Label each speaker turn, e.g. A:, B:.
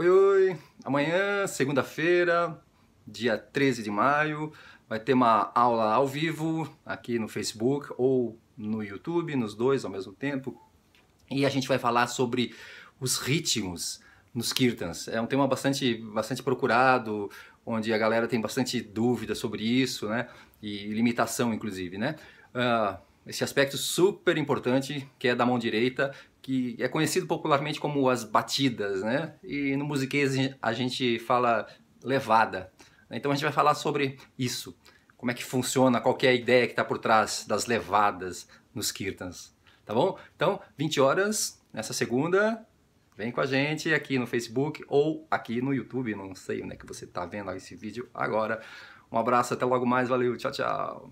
A: Oi, oi! Amanhã, segunda-feira, dia 13 de maio, vai ter uma aula ao vivo aqui no Facebook ou no YouTube, nos dois ao mesmo tempo. E a gente vai falar sobre os ritmos nos kirtans. É um tema bastante, bastante procurado, onde a galera tem bastante dúvida sobre isso, né? E limitação, inclusive, né? Uh, esse aspecto super importante que é da mão direita, que é conhecido popularmente como as batidas, né? E no musiquês a gente fala levada. Né? Então a gente vai falar sobre isso, como é que funciona, qual que é a ideia que está por trás das levadas nos kirtans, tá bom? Então, 20 horas nessa segunda, vem com a gente aqui no Facebook ou aqui no YouTube, não sei onde é que você está vendo esse vídeo agora. Um abraço, até logo mais, valeu, tchau, tchau!